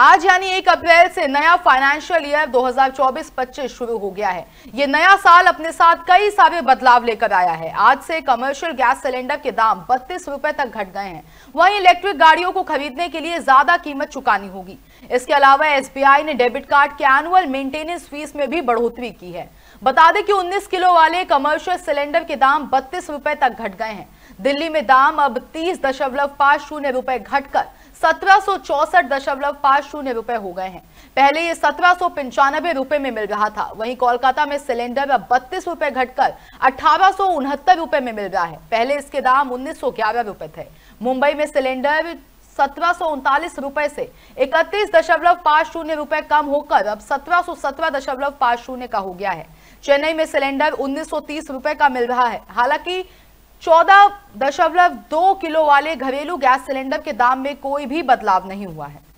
आज यानी एक अप्रैल से नया फाइनेंशियल ईयर 2024-25 शुरू हो गया है ये नया साल अपने साथ कई सारे बदलाव लेकर आया है आज से कमर्शियल गैस सिलेंडर के दाम बत्तीस रुपए तक घट गए हैं वहीं इलेक्ट्रिक गाड़ियों को खरीदने के लिए ज्यादा कीमत चुकानी होगी इसके अलावा एसबीआई ने डेबिट कार्ड के एनुअल मेंटेनेंस फीस में भी बढ़ोतरी की है बता दें कि 19 किलो वाले कमर्शियल सिलेंडर के दाम बत्तीस रुपए तक घट गए हैं दिल्ली में दाम अब तीस दशमलव पांच शून्य रुपए घटकर सत्रह सौ चौसठ दशमलव पांच शून्य रुपए हो गए हैं पहले ये सत्रह सौ पंचानबे रुपए में मिल रहा था वहीं कोलकाता में सिलेंडर अब बत्तीस रुपए घटकर अठारह सौ उनहत्तर रुपए में मिल रहा है पहले इसके दाम उन्नीस सौ ग्यारह रुपए थे मुंबई में सिलेंडर सत्रह सौ उनतालीस रुपए से इकतीस दशमलव पांच शून्य रुपए कम होकर अब सत्रह सौ सत्रह दशमलव पांच शून्य का हो गया है चेन्नई में सिलेंडर उन्नीस सौ तीस रुपए का मिल रहा है हालांकि चौदह दशमलव दो किलो वाले घरेलू गैस सिलेंडर के दाम में कोई भी बदलाव नहीं हुआ है